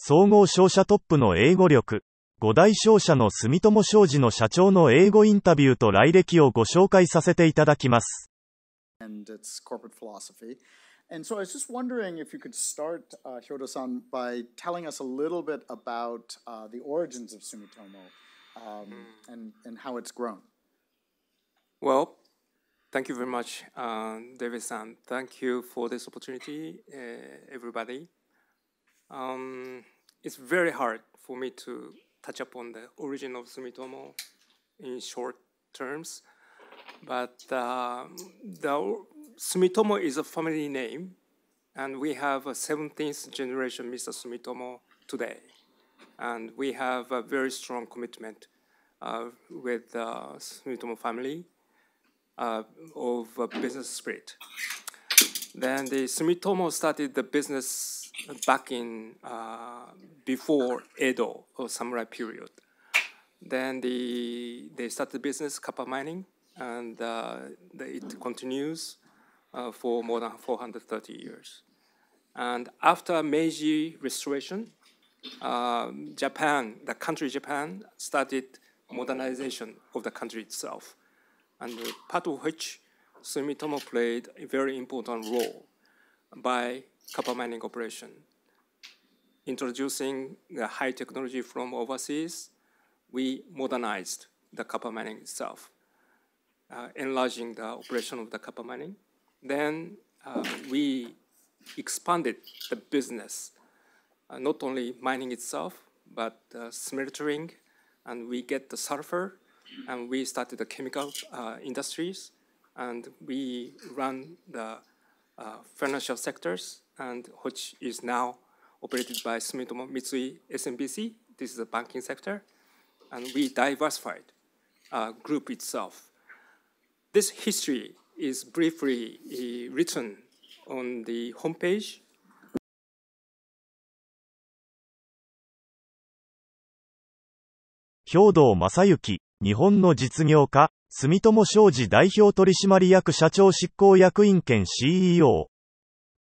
総合商社トップの英語力、五大商社の住友商事の社長の英語インタビューと来歴をご紹介させていただきます。And its corporate philosophy. And so I was just wondering if you could start, uh, Hyodo-san, by telling us a little bit about uh, the origins of Sumitomo um, and, and how it's grown. Well, thank you very much, uh, David-san. Thank you for this opportunity, uh, everybody. Um, it's very hard for me to touch upon the origin of Sumitomo in short terms, but uh, the Sumitomo is a family name, and we have a 17th generation Mr. Sumitomo today, and we have a very strong commitment uh, with the Sumitomo family uh, of business spirit. Then the Sumitomo started the business back in uh, before Edo or samurai period. Then the they started business copper mining, and uh, the, it continues uh, for more than 430 years. And after Meiji Restoration, Japan, the country Japan, started modernization of the country itself, and part of which Sumitomo played a very important role by copper mining operation. Introducing the high technology from overseas, we modernized the copper mining itself, uh, enlarging the operation of the copper mining. Then uh, we expanded the business, uh, not only mining itself, but uh, smelting, and we get the sulfur, and we started the chemical uh, industries, and we run the uh, financial sectors, and which is now operated by Sumitomo Mitsui SMBC. This is a banking sector. And we diversified our group itself. This history is briefly written on the homepage 兵道正幸、日本の実業家、住友商事代表取締役社長執行役員兼 CEO。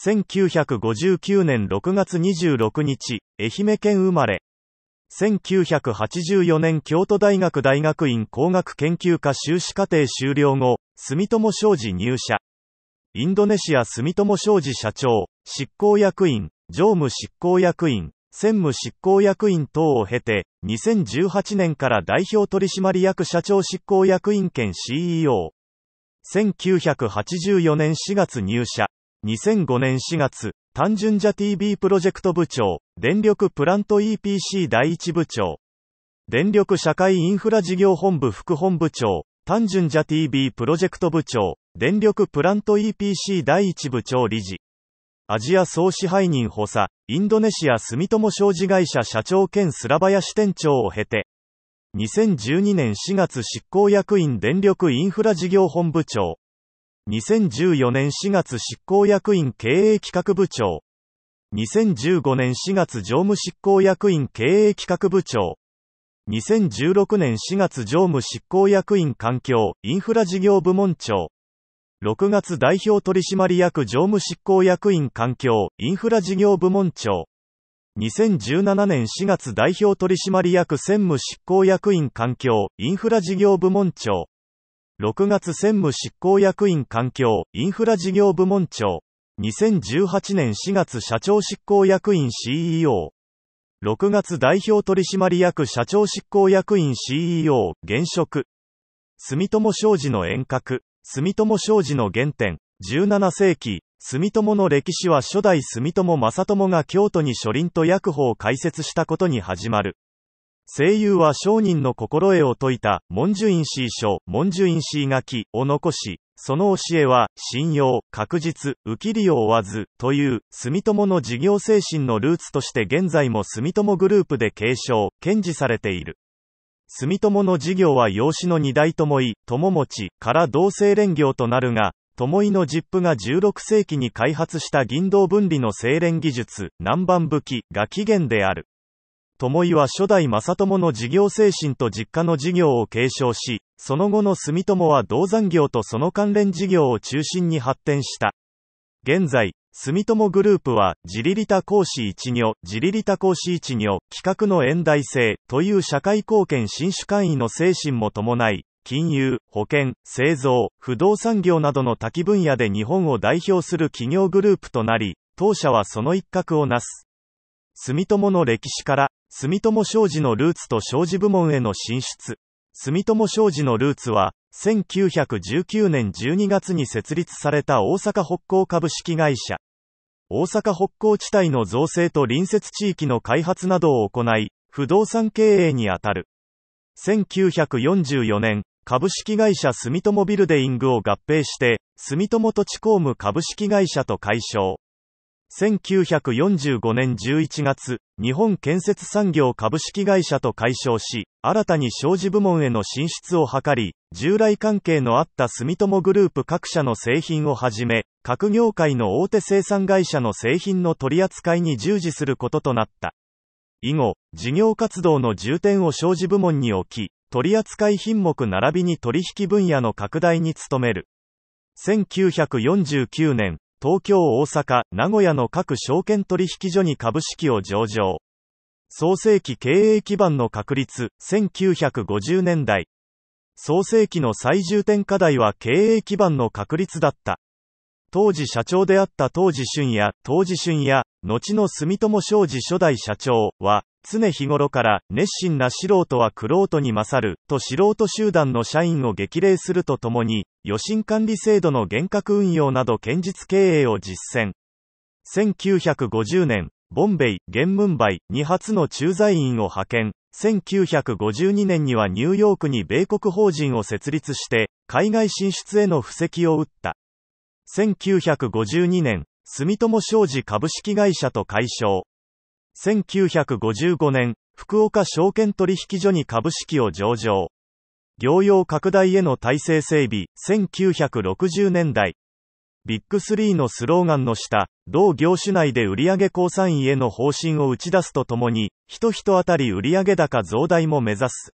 1959年6月26日、愛媛県生まれ。1984年京都大学大学院工学研究科修士課程修了後、住友商事入社。インドネシア住友商事社長、執行役員、常務執行役員、専務執行役員等を経て、2018年から代表取締役社長執行役員兼 CEO。1984年4月入社。2005年4月、単純じゃ TV プロジェクト部長、電力プラント EPC 第一部長、電力社会インフラ事業本部副本部長、単純じゃ TV プロジェクト部長、電力プラント EPC 第一部長理事、アジア総支配人補佐、インドネシア住友商事会社社長兼スラバヤ支店長を経て、2012年4月執行役員電力インフラ事業本部長、2014年4月執行役員経営企画部長。2015年4月常務執行役員経営企画部長。2016年4月常務執行役員環境、インフラ事業部門長。6月代表取締役常務執行役員環境、インフラ事業部門長。2017年4月代表取締役専務執行役員環境、インフラ事業部門長。6月専務執行役員環境、インフラ事業部門長。2018年4月社長執行役員 CEO。6月代表取締役社長執行役員 CEO、現職。住友商事の遠隔、住友商事の原点、17世紀、住友の歴史は初代住友正友が京都に書林と薬法を開設したことに始まる。声優は商人の心得を説いた、文殊院師書、文殊院師書きを残し、その教えは、信用、確実、浮き利を追わず、という、住友の事業精神のルーツとして現在も住友グループで継承、堅持されている。住友の事業は養子の二代ともい、友持ちから同性連業となるが、友井のジップが16世紀に開発した銀道分離の精錬技術、南蛮武器が起源である。友井は初代正友の事業精神と実家の事業を継承し、その後の住友は銅山業とその関連事業を中心に発展した。現在、住友グループは、ジリリタ講師一行、ジリリタ講師一行、企画の延大性、という社会貢献新種会員の精神も伴い、金融、保険、製造、不動産業などの多岐分野で日本を代表する企業グループとなり、当社はその一角をなす。住友の歴史から、住友商事のルーツと商事部門への進出。住友商事のルーツは、1919年12月に設立された大阪北港株式会社。大阪北港地帯の造成と隣接地域の開発などを行い、不動産経営にあたる。1944年、株式会社住友ビルデイングを合併して、住友土地公務株式会社と解消。1945年11月、日本建設産業株式会社と解消し、新たに商事部門への進出を図り、従来関係のあった住友グループ各社の製品をはじめ、各業界の大手生産会社の製品の取り扱いに従事することとなった。以後、事業活動の重点を商事部門に置き、取扱品目並びに取引分野の拡大に努める。1949年、東京大阪、名古屋の各証券取引所に株式を上場。創世期経営基盤の確立、1950年代。創世期の最重点課題は経営基盤の確立だった。当時社長であった当時俊也、当時俊也、後の住友商事初代社長は、常日頃から熱心な素人は玄人に勝ると素人集団の社員を激励するとともに、予診管理制度の厳格運用など堅実経営を実践。1950年、ボンベイ、ゲンムンバイ2発の駐在員を派遣。1952年にはニューヨークに米国法人を設立して、海外進出への布石を打った。1952年、住友商事株式会社と解消。1955年、福岡証券取引所に株式を上場。業用拡大への体制整備、1960年代。ビッグ3のスローガンの下、同業種内で売上交算位への方針を打ち出すとともに、人人当たり売上高増大も目指す。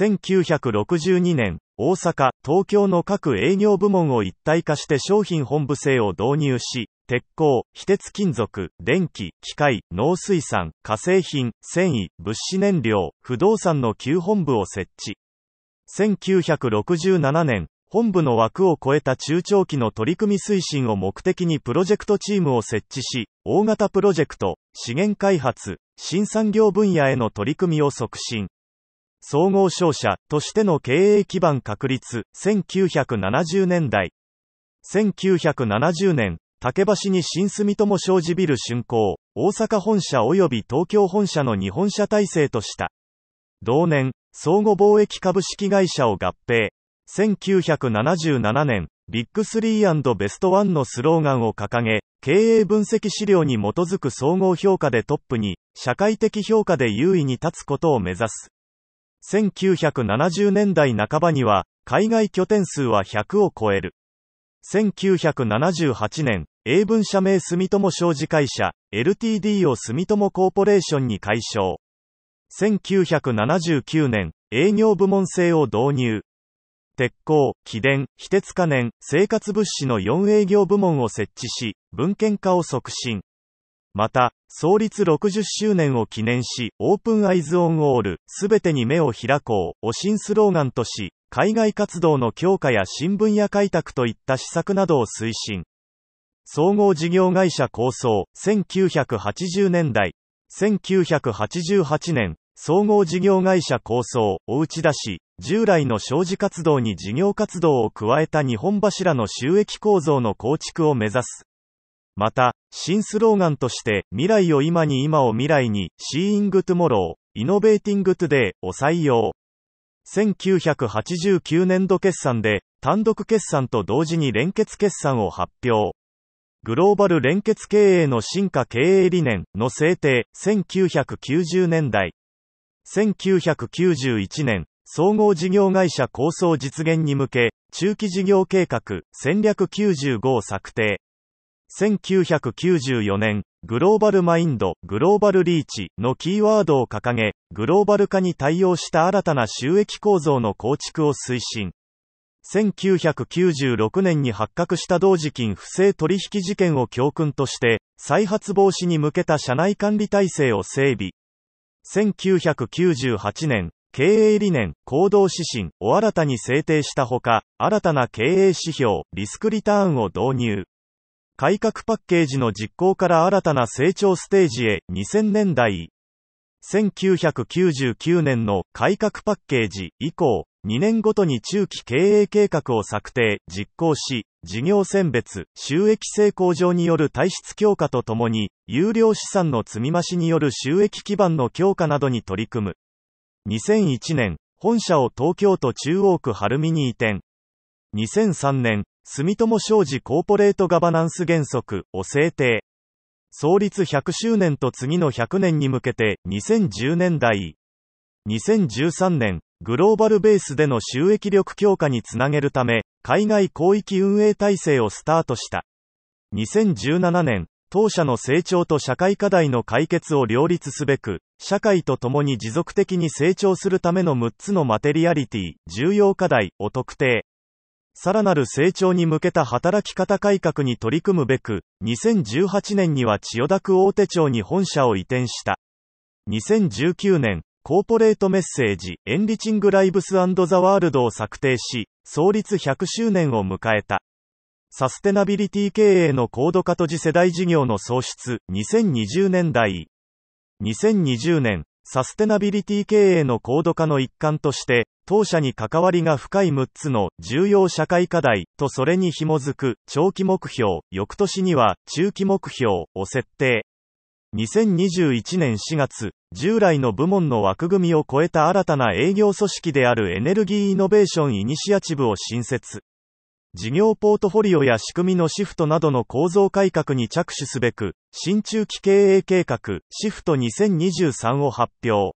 1962年、大阪、東京の各営業部門を一体化して商品本部制を導入し、鉄鋼、非鉄金属、電気、機械、農水産、化成品、繊維、物資燃料、不動産の旧本部を設置。1967年、本部の枠を超えた中長期の取り組み推進を目的にプロジェクトチームを設置し、大型プロジェクト、資源開発、新産業分野への取り組みを促進。総合商社としての経営基盤確立、1970年代。1970年、竹橋に新住友商事ビル竣工、大阪本社及び東京本社の日本社体制とした。同年、相互貿易株式会社を合併。1977年、ビッグ3ベストワンのスローガンを掲げ、経営分析資料に基づく総合評価でトップに、社会的評価で優位に立つことを目指す。1970年代半ばには、海外拠点数は100を超える。1978年、英文社名住友商事会社、LTD を住友コーポレーションに解消。1979年、営業部門制を導入。鉄鋼、機電、非鉄可燃、生活物資の4営業部門を設置し、文献化を促進。また、創立60周年を記念し、オープンアイズオンオール、すべてに目を開こう、を新スローガンとし、海外活動の強化や新分野開拓といった施策などを推進。総合事業会社構想、1980年代。1988年、総合事業会社構想を打ち出し、従来の商事活動に事業活動を加えた日本柱の収益構造の構築を目指す。また、新スローガンとして、未来を今に今を未来に、Seeing Tomorrow、Innovating Today を採用。1989年度決算で、単独決算と同時に連結決算を発表。グローバル連結経営の進化経営理念の制定、1990年代。1991年、総合事業会社構想実現に向け、中期事業計画、戦略95を策定。1994年、グローバルマインド、グローバルリーチのキーワードを掲げ、グローバル化に対応した新たな収益構造の構築を推進。1996年に発覚した同時金不正取引事件を教訓として、再発防止に向けた社内管理体制を整備。1998年、経営理念、行動指針を新たに制定したほか、新たな経営指標、リスクリターンを導入。改革パッケージの実行から新たな成長ステージへ2000年代1999年の改革パッケージ以降、2年ごとに中期経営計画を策定、実行し、事業選別、収益性向上による体質強化とともに、有料資産の積み増しによる収益基盤の強化などに取り組む。2001年、本社を東京都中央区晴海に移転。2003年、住友商事コーポレートガバナンス原則を制定。創立100周年と次の100年に向けて2010年代、2013年、グローバルベースでの収益力強化につなげるため、海外広域運営体制をスタートした。2017年、当社の成長と社会課題の解決を両立すべく、社会と共に持続的に成長するための6つのマテリアリティ、重要課題を特定。さらなる成長に向けた働き方改革に取り組むべく、2018年には千代田区大手町に本社を移転した。2019年、コーポレートメッセージ、エンリチングライブスザワールドを策定し、創立100周年を迎えた。サステナビリティ経営の高度化と次世代事業の創出、2020年代。2020年、サステナビリティ経営の高度化の一環として、当社に関わりが深い6つの重要社会課題とそれに紐づく長期目標、翌年には中期目標を設定。2021年4月、従来の部門の枠組みを超えた新たな営業組織であるエネルギーイノベーションイニシアチブを新設。事業ポートフォリオや仕組みのシフトなどの構造改革に着手すべく、新中期経営計画、シフト2023を発表。